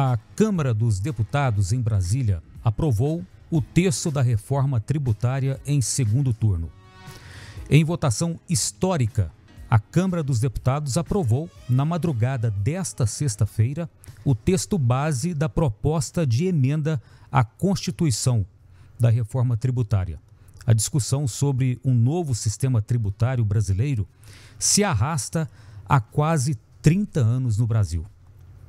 A Câmara dos Deputados em Brasília aprovou o texto da reforma tributária em segundo turno. Em votação histórica, a Câmara dos Deputados aprovou, na madrugada desta sexta-feira, o texto base da proposta de emenda à Constituição da reforma tributária. A discussão sobre um novo sistema tributário brasileiro se arrasta há quase 30 anos no Brasil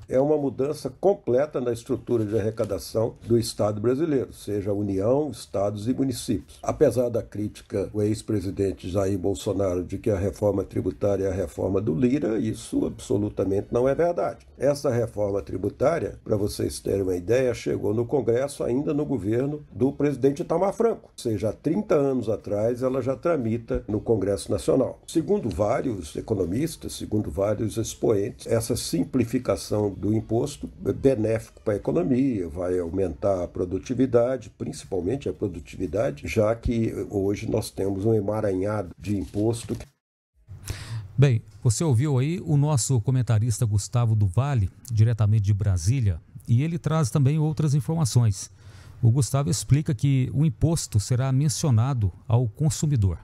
é uma mudança completa na estrutura de arrecadação do Estado brasileiro, seja União, Estados e municípios. Apesar da crítica do ex-presidente Jair Bolsonaro de que a reforma tributária é a reforma do Lira, isso absolutamente não é verdade. Essa reforma tributária, para vocês terem uma ideia, chegou no Congresso ainda no governo do presidente Itamar Franco, ou seja, há 30 anos atrás ela já tramita no Congresso Nacional. Segundo vários economistas, segundo vários expoentes, essa simplificação do imposto é benéfico para a economia, vai aumentar a produtividade, principalmente a produtividade, já que hoje nós temos um emaranhado de imposto. Bem, você ouviu aí o nosso comentarista Gustavo do Vale, diretamente de Brasília, e ele traz também outras informações. O Gustavo explica que o imposto será mencionado ao consumidor.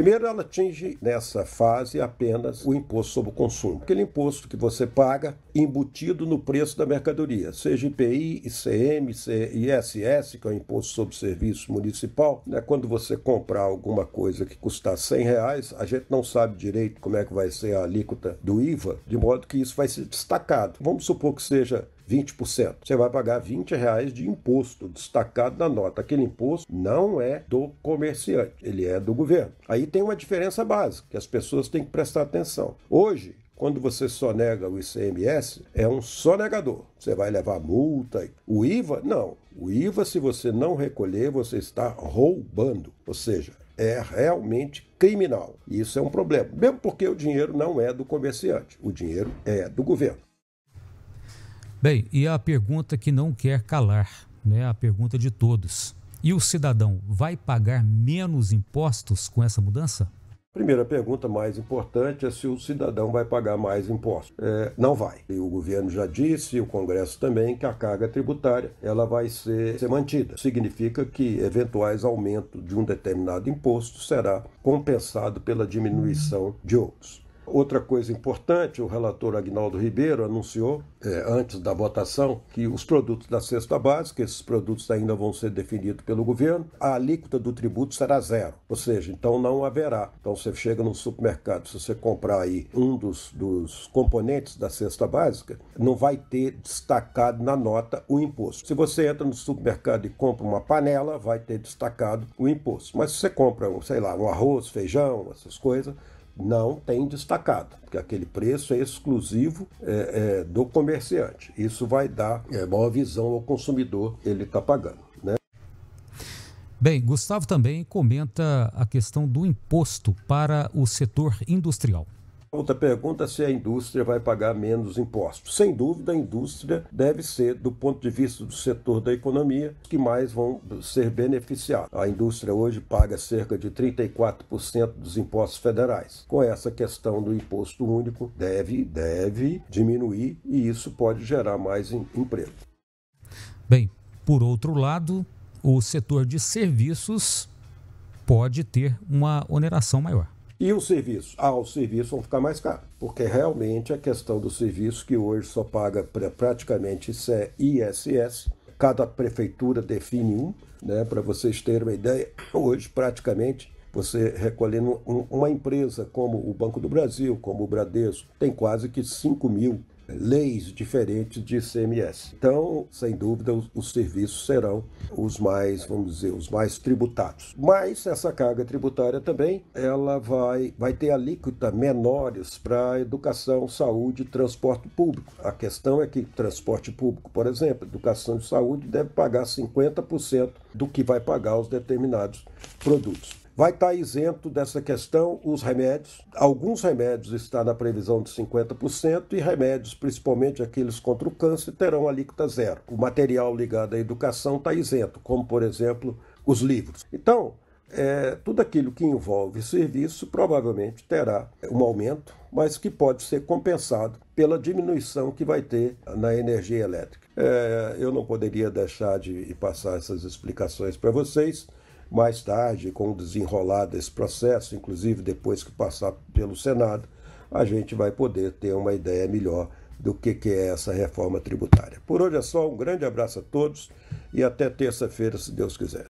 Primeiro, ela atinge nessa fase apenas o imposto sobre o consumo, aquele imposto que você paga embutido no preço da mercadoria, seja IPI, ICM, ISS, que é o imposto sobre serviço municipal. Né? Quando você comprar alguma coisa que custar 100 reais, a gente não sabe direito como é que vai ser a alíquota do IVA, de modo que isso vai ser destacado. Vamos supor que seja 20%. Você vai pagar 20 reais de imposto destacado na nota. Aquele imposto não é do comerciante, ele é do governo. Aí tem uma diferença básica que as pessoas têm que prestar atenção. Hoje, quando você sonega o ICMS, é um sonegador. Você vai levar multa. O IVA, não. O IVA, se você não recolher, você está roubando. Ou seja, é realmente criminal. Isso é um problema. Mesmo porque o dinheiro não é do comerciante, o dinheiro é do governo. Bem, e a pergunta que não quer calar, né? a pergunta de todos. E o cidadão vai pagar menos impostos com essa mudança? Primeira pergunta mais importante é se o cidadão vai pagar mais impostos. É, não vai. E o governo já disse, e o Congresso também, que a carga tributária ela vai ser, ser mantida. Significa que eventuais aumentos de um determinado imposto será compensado pela diminuição de outros. Outra coisa importante, o relator Agnaldo Ribeiro anunciou, é, antes da votação, que os produtos da cesta básica, esses produtos ainda vão ser definidos pelo governo, a alíquota do tributo será zero. Ou seja, então não haverá. Então você chega no supermercado, se você comprar aí um dos, dos componentes da cesta básica, não vai ter destacado na nota o imposto. Se você entra no supermercado e compra uma panela, vai ter destacado o imposto. Mas se você compra, sei lá, um arroz, feijão, essas coisas, não tem destacado, porque aquele preço é exclusivo é, é, do comerciante. Isso vai dar é, maior visão ao consumidor ele está pagando. Né? Bem, Gustavo também comenta a questão do imposto para o setor industrial outra pergunta se a indústria vai pagar menos impostos. Sem dúvida, a indústria deve ser, do ponto de vista do setor da economia, que mais vão ser beneficiados. A indústria hoje paga cerca de 34% dos impostos federais. Com essa questão do imposto único, deve, deve diminuir e isso pode gerar mais em, emprego. Bem, por outro lado, o setor de serviços pode ter uma oneração maior. E o serviço? Ah, o serviço vai ficar mais caro, porque realmente a questão do serviço, que hoje só paga praticamente ISS, é cada prefeitura define um, né? para vocês terem uma ideia, hoje praticamente você recolhendo uma empresa como o Banco do Brasil, como o Bradesco, tem quase que 5 mil leis diferentes de ICMS. Então, sem dúvida, os, os serviços serão os mais, vamos dizer, os mais tributados. Mas essa carga tributária também, ela vai, vai ter alíquota menores para educação, saúde e transporte público. A questão é que transporte público, por exemplo, educação e saúde deve pagar 50% do que vai pagar os determinados produtos. Vai estar tá isento dessa questão os remédios. Alguns remédios estão na previsão de 50% e remédios, principalmente aqueles contra o câncer, terão alíquota zero. O material ligado à educação está isento, como, por exemplo, os livros. Então, é, tudo aquilo que envolve serviço provavelmente terá um aumento, mas que pode ser compensado pela diminuição que vai ter na energia elétrica. É, eu não poderia deixar de passar essas explicações para vocês mais tarde, com o desenrolar desse processo, inclusive depois que passar pelo Senado, a gente vai poder ter uma ideia melhor do que, que é essa reforma tributária. Por hoje é só, um grande abraço a todos e até terça-feira, se Deus quiser.